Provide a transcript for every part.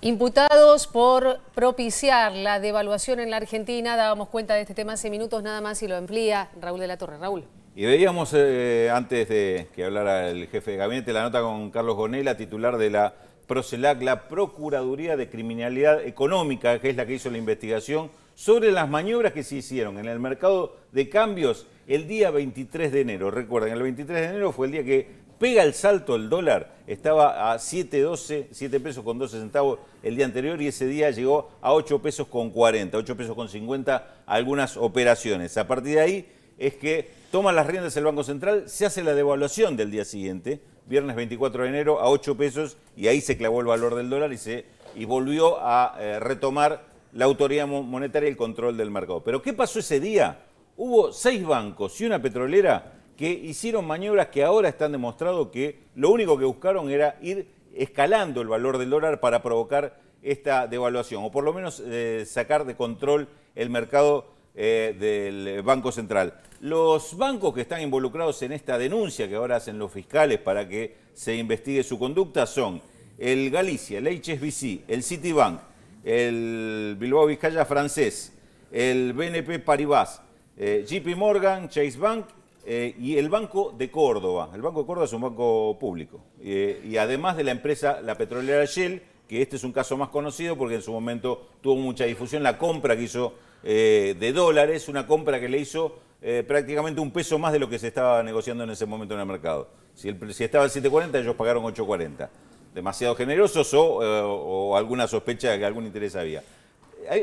Imputados por propiciar la devaluación en la Argentina, dábamos cuenta de este tema hace minutos nada más y lo amplía Raúl de la Torre. Raúl. Y veíamos eh, antes de que hablara el jefe de gabinete la nota con Carlos Gonella, titular de la Procelac, la Procuraduría de Criminalidad Económica, que es la que hizo la investigación sobre las maniobras que se hicieron en el mercado de cambios el día 23 de enero. Recuerden, el 23 de enero fue el día que pega el salto el dólar, estaba a 7.12, 7 pesos con 12 centavos el día anterior y ese día llegó a 8 pesos con 40, 8 pesos con 50 algunas operaciones. A partir de ahí es que toma las riendas el Banco Central, se hace la devaluación del día siguiente, viernes 24 de enero a 8 pesos y ahí se clavó el valor del dólar y, se, y volvió a eh, retomar la autoridad monetaria y el control del mercado. Pero ¿qué pasó ese día? Hubo seis bancos y una petrolera que hicieron maniobras que ahora están demostrado que lo único que buscaron era ir escalando el valor del dólar para provocar esta devaluación, o por lo menos eh, sacar de control el mercado eh, del Banco Central. Los bancos que están involucrados en esta denuncia que ahora hacen los fiscales para que se investigue su conducta son el Galicia, el HSBC, el Citibank, el Bilbao Vizcaya francés, el BNP Paribas, eh, JP Morgan, Chase Bank eh, y el Banco de Córdoba. El Banco de Córdoba es un banco público. Eh, y además de la empresa, la petrolera Shell, que este es un caso más conocido porque en su momento tuvo mucha difusión, la compra que hizo eh, de dólares, una compra que le hizo prácticamente un peso más de lo que se estaba negociando en ese momento en el mercado. Si, el, estaba el 7.40, ellos pagaron 8.40. Demasiado generosos o, alguna sospecha de que algún interés había.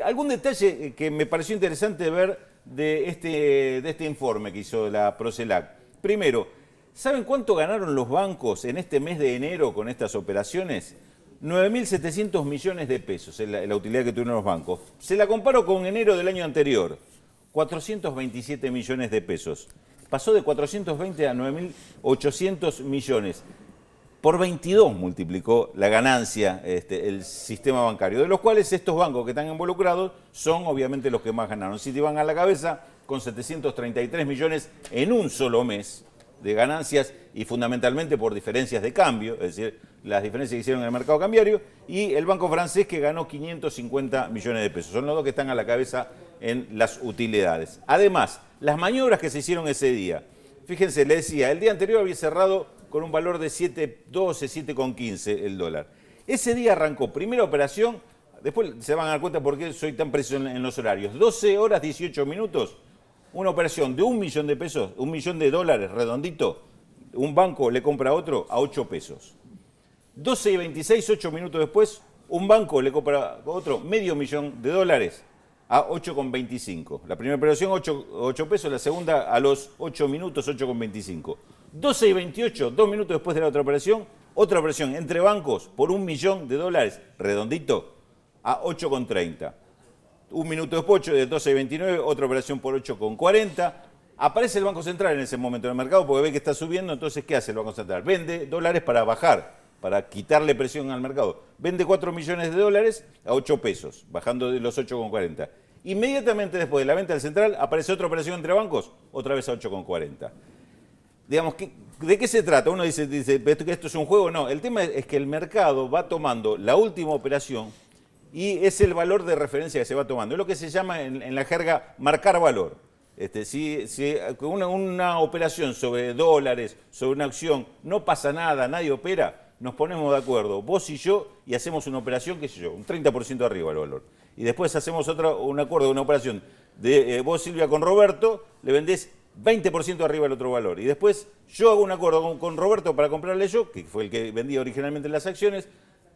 algún detalle que me pareció interesante ver de este, de este informe que hizo la Procelac. Primero, ¿saben cuánto ganaron los bancos en este mes de enero con estas operaciones? 9.700 millones de pesos la, la, utilidad que tuvieron los bancos. Se la comparo con enero del año anterior, 427 millones de pesos. Pasó de 420 a 9.800 millones por 22 multiplicó la ganancia este, el sistema bancario, de los cuales estos bancos que están involucrados son obviamente los que más ganaron. van a la cabeza con 733 millones en un solo mes de ganancias y fundamentalmente por diferencias de cambio, es decir, las diferencias que hicieron en el mercado cambiario, y el banco francés que ganó 550 millones de pesos. Son los dos que están a la cabeza en las utilidades. Además, las maniobras que se hicieron ese día. Fíjense, le decía, el día anterior había cerrado con un valor de 7,12, 7,15 el dólar. Ese día arrancó, primera operación, después se van a dar cuenta por qué soy tan preciso en, los horarios, 12 horas 18 minutos, una operación de un millón de pesos, un millón de dólares redondito, un banco le compra a otro a 8 pesos. 12 y 26, 8 minutos después, un banco le compra a otro medio millón de dólares a 8,25. La primera operación 8 pesos, la segunda a los 8 minutos 8,25. 12 y 28, dos minutos después de la otra operación, otra operación entre bancos por un millón de dólares, redondito, a 8,30. Un minuto después, de 12 y 29, otra operación por 8,40. Aparece el Banco Central en ese momento en el mercado porque ve que está subiendo, entonces ¿qué hace el Banco Central? Vende dólares para bajar, para quitarle presión al mercado. Vende 4 millones de dólares a 8 pesos, bajando de los 8,40. Inmediatamente después de la venta del Central aparece otra operación entre bancos, otra vez a 8,40 digamos, ¿de qué se trata? Uno dice, dice ¿esto, que esto es un juego. No, el tema es que el mercado va tomando la última operación y es el valor de referencia que se va tomando. Es lo que se llama en, la jerga marcar valor. Este, si, una, operación sobre dólares, sobre una acción, no pasa nada, nadie opera, nos ponemos de acuerdo, vos y yo, y hacemos una operación, qué sé yo, un 30% arriba el valor. Y después hacemos otro, un acuerdo, una operación de eh, vos, Silvia, con Roberto, le vendés 20% arriba el otro valor. Y después yo hago un acuerdo con, Roberto para comprarle yo, que fue el que vendía originalmente las acciones,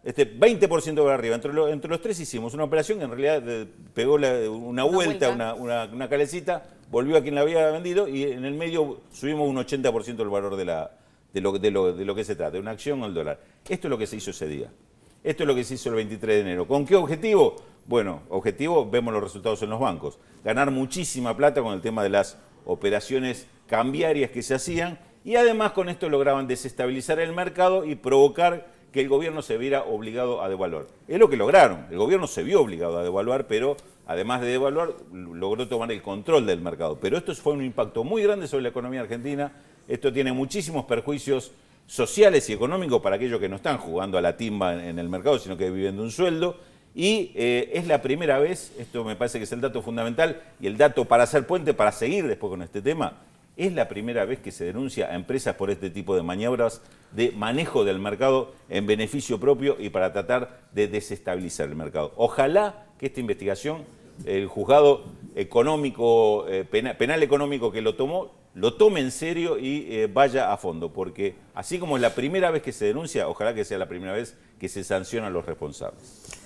este 20% para arriba. Entre, entre, los tres hicimos una operación que en realidad pegó una, vuelta, Una, una, calecita, volvió a quien la había vendido y en el medio subimos un 80% el valor de, la, de, lo, de, lo, de lo que se trata, de una acción al dólar. Esto es lo que se hizo ese día. Esto es lo que se hizo el 23 de enero. ¿Con qué objetivo? Bueno, objetivo, vemos los resultados en los bancos. Ganar muchísima plata con el tema de las operaciones cambiarias que se hacían y además con esto lograban desestabilizar el mercado y provocar que el gobierno se viera obligado a devaluar. Es lo que lograron, el gobierno se vio obligado a devaluar, pero además de devaluar, logró tomar el control del mercado. Pero esto fue un impacto muy grande sobre la economía argentina, esto tiene muchísimos perjuicios sociales y económicos para aquellos que no están jugando a la timba en el mercado, sino que viviendo un sueldo, y eh, es la primera vez, esto me parece que es el dato fundamental y el dato para hacer puente, para seguir después con este tema, es la primera vez que se denuncia a empresas por este tipo de maniobras de manejo del mercado en beneficio propio y para tratar de desestabilizar el mercado. Ojalá que esta investigación, el juzgado económico, eh, penal, económico que lo tomó, lo tome en serio y eh, vaya a fondo, porque así como es la primera vez que se denuncia, ojalá que sea la primera vez que se sanciona a los responsables.